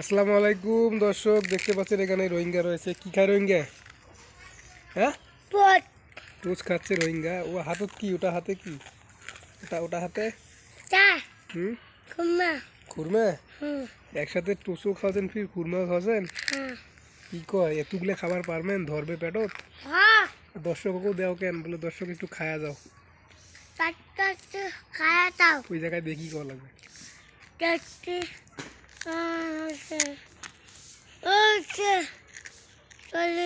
আসসালামু আলাইকুম দর্শক দেখতে পাচ্ছেন এখানে রোহিঙ্গা রয়েছে কি খায় রোহিঙ্গা হ্যাঁ টুচ খাচ্ছে রোহিঙ্গা ও হাতত কি ওটা হাতে কি ওটা ওটা হাতে হুম খুরমা একসাথে টুসও খাওয়াছেন ফির খুরমাও খাওয়াছেন হ্যাঁ। কি কয় এতগুলো খাবার পারবেন ধরবে পেটত হ্যাঁ। দর্শককেও দেও কেন বলে দর্শক একটু খায়া যাও খায়া যাও ওই জায়গায় দেখি কল লাগবে 어, 이렇게 빨리